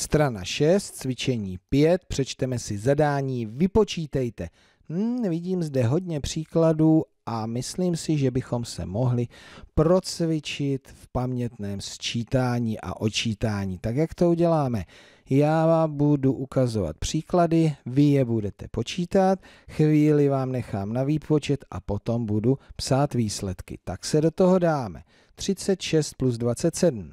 Strana 6, cvičení 5, přečteme si zadání, vypočítejte. Hmm, vidím zde hodně příkladů a myslím si, že bychom se mohli procvičit v pamětném sčítání a očítání. Tak jak to uděláme? Já vám budu ukazovat příklady, vy je budete počítat, chvíli vám nechám na výpočet a potom budu psát výsledky. Tak se do toho dáme. 36 plus 27.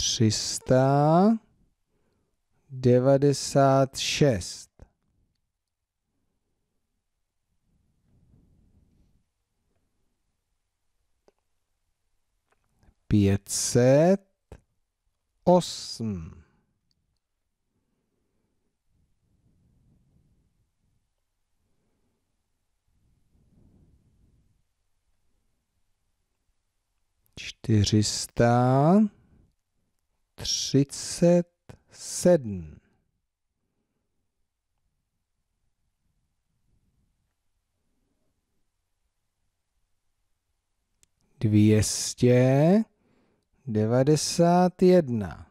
300 96. Pětset osm. Čtyřista třicet sedm. Dvěstě devadesát jedna.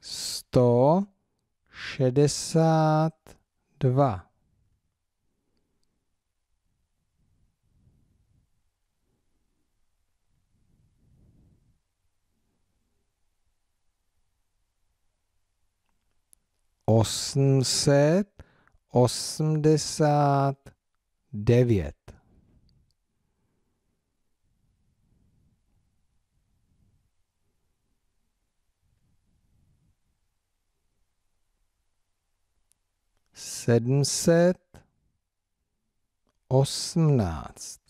Sto šedesát dva. osmset osmdesát devět. sedmset osmnáct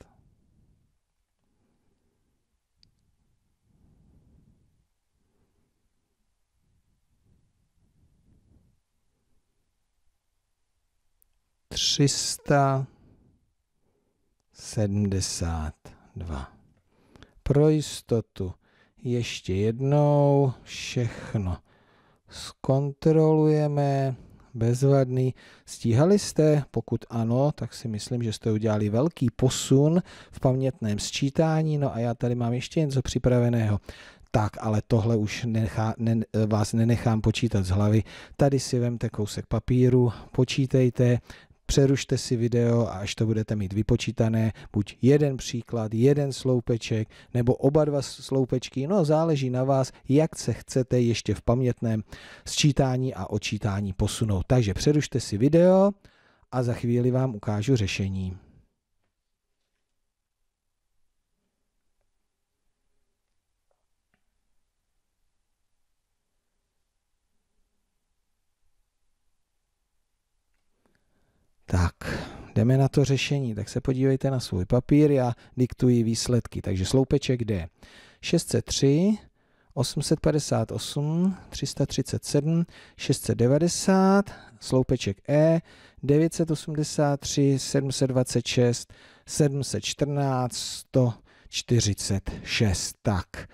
372. Pro jistotu ještě jednou všechno zkontrolujeme. Bezvadný. Stíhali jste? Pokud ano, tak si myslím, že jste udělali velký posun v pamětném sčítání. No a já tady mám ještě něco připraveného. Tak, ale tohle už nechá, ne, vás nenechám počítat z hlavy. Tady si vemte kousek papíru, počítejte, přerušte si video a až to budete mít vypočítané, buď jeden příklad, jeden sloupeček, nebo oba dva sloupečky, no záleží na vás, jak se chcete ještě v pamětném sčítání a očítání posunout. Takže přerušte si video a za chvíli vám ukážu řešení. Jdeme na to řešení, tak se podívejte na svůj papír, já diktuji výsledky. Takže sloupeček D. 603, 858, 337, 690, sloupeček E, 983, 726, 714, 146. Tak.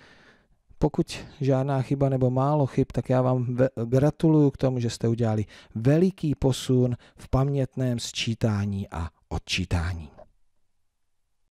Pokud žádná chyba nebo málo chyb, tak já vám gratuluju k tomu, že jste udělali veliký posun v pamětném sčítání a odčítání.